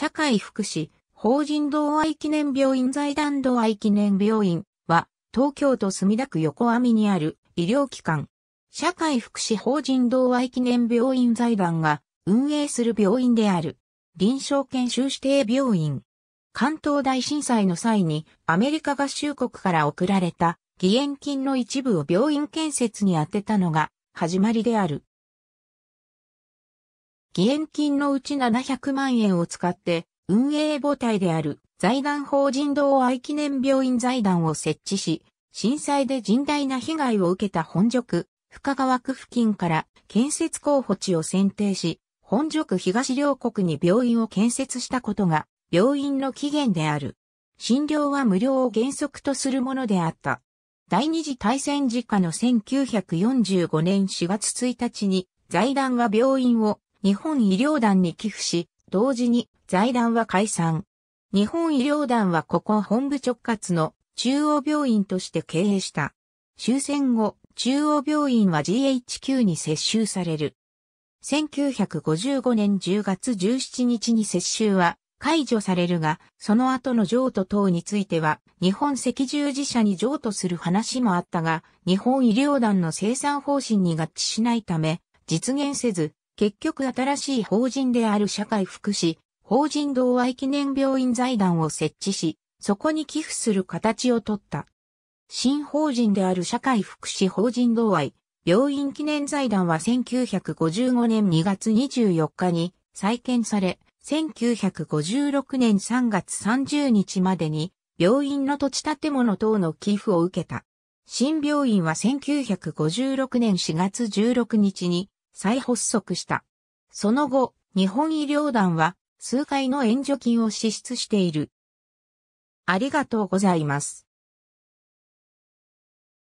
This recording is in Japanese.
社会福祉、法人同愛記念病院財団同愛記念病院は、東京都墨田区横網にある医療機関。社会福祉法人同愛記念病院財団が運営する病院である。臨床研修指定病院。関東大震災の際にアメリカ合衆国から送られた義援金の一部を病院建設に充てたのが始まりである。義援金のうち700万円を使って、運営母体である財団法人同愛記念病院財団を設置し、震災で甚大な被害を受けた本宿、深川区付近から建設候補地を選定し、本宿東両国に病院を建設したことが、病院の起源である。診療は無料を原則とするものであった。第二次大戦時下の1945年4月1日に財団が病院を日本医療団に寄付し、同時に財団は解散。日本医療団はここ本部直轄の中央病院として経営した。終戦後、中央病院は GHQ に接収される。1955年10月17日に接収は解除されるが、その後の譲渡等については、日本赤十字社に譲渡する話もあったが、日本医療団の生産方針に合致しないため、実現せず、結局新しい法人である社会福祉、法人同愛記念病院財団を設置し、そこに寄付する形をとった。新法人である社会福祉法人同愛、病院記念財団は1955年2月24日に再建され、1956年3月30日までに病院の土地建物等の寄付を受けた。新病院は1956年4月16日に再発足した。その後、日本医療団は数回の援助金を支出している。ありがとうございます。